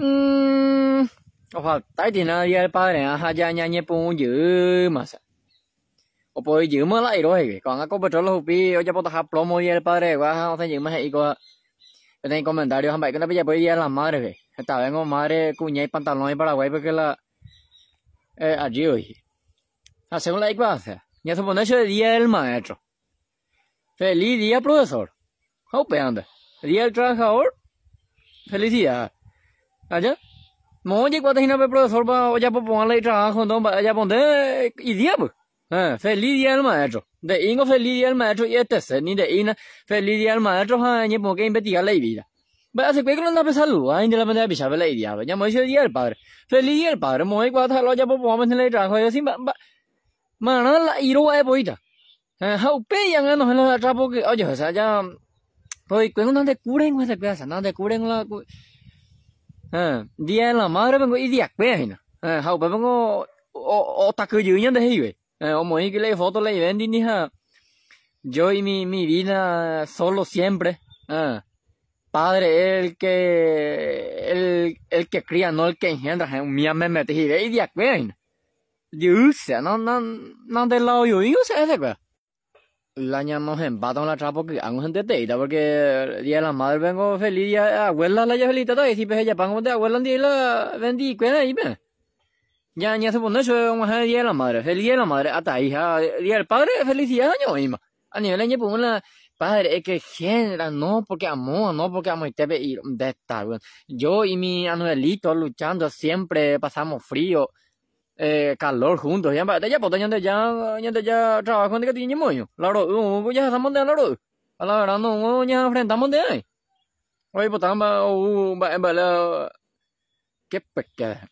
Mm, ojalá tiene nadie el padre, ajá, ya ñañe pun yu masa. O pues yo más la iro, eh, con algo petrol los upi, oye, pues tajar plomo y el padre, guaja, o sea, yu más y coja. Pero comentarios, jamás, que no pilla, pues ya las madres, eh. Esta vez madre, cuña y pantalón y paraguay, porque la. Eh, allí, hoy. A según la ICBA, o sea, ya suponerse de día del maestro. Feliz día, profesor. Hope anda. El día del trabajador. Felicidad allá moje ye cuando hina pero sorba ya po la le tra con don allá ponde eh, y día pues. ah, feliz día el maestro de ingo feliz día el maestro y este se ni de ina feliz día el maestro ha ah, ni porque pues, investiga la vida pero hace que no la saluda ahí de la manera pisaba la idea ya mo pues, ese día el padre feliz día el padre moje ye cuando lo ya po ponga en le así mana la iro e boita ha hau pe yang la trapo que oye o sea ya pues cuando de curen de casa no de curen la Día la la Madre tengo idea que gì o hình o o o foto le ven y ha yo y mi mi vida solo siempre ah, padre el que el el que cría no el que engendra mi mamá o no? hina no no no de ese la en con la trapo porque hago gente porque día de la madre vengo feliz día abuela la ya feliz y si pues ella pongo de te abuela día la vendí cuena y ven ya ya se pone eso vamos a día de la madre. feliz día de la madre hasta hija día del padre felicidad año misma a nivel año pues una padre es que genera no porque amo no porque amo y te y de estar yo y mi anuelito luchando siempre pasamos frío eh, calor juntos. Ya, ya, pues, ya, ya, uh, uh, ya, ya, trabajo que ya estamos de A la no, ya enfrentamos de ahí.